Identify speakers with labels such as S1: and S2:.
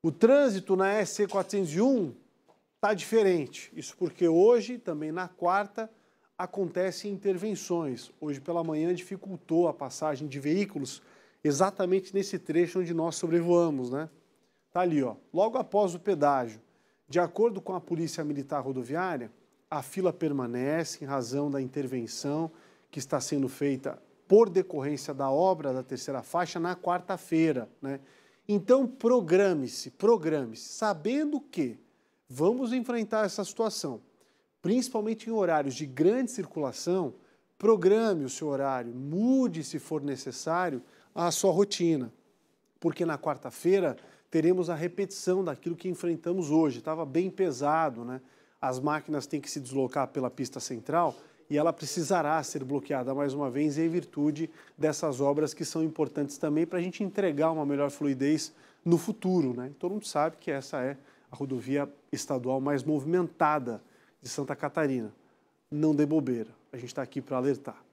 S1: O trânsito na SC 401 está diferente. Isso porque hoje, também na quarta, acontecem intervenções. Hoje pela manhã dificultou a passagem de veículos exatamente nesse trecho onde nós sobrevoamos, né? Tá ali, ó, logo após o pedágio. De acordo com a Polícia Militar Rodoviária, a fila permanece em razão da intervenção que está sendo feita por decorrência da obra da terceira faixa na quarta-feira, né? Então, programe-se, programe-se, sabendo que vamos enfrentar essa situação, principalmente em horários de grande circulação. Programe o seu horário, mude, se for necessário, a sua rotina, porque na quarta-feira teremos a repetição daquilo que enfrentamos hoje. Estava bem pesado, né? As máquinas têm que se deslocar pela pista central e ela precisará ser bloqueada mais uma vez em virtude dessas obras que são importantes também para a gente entregar uma melhor fluidez no futuro. Né? Todo mundo sabe que essa é a rodovia estadual mais movimentada de Santa Catarina. Não dê bobeira, a gente está aqui para alertar.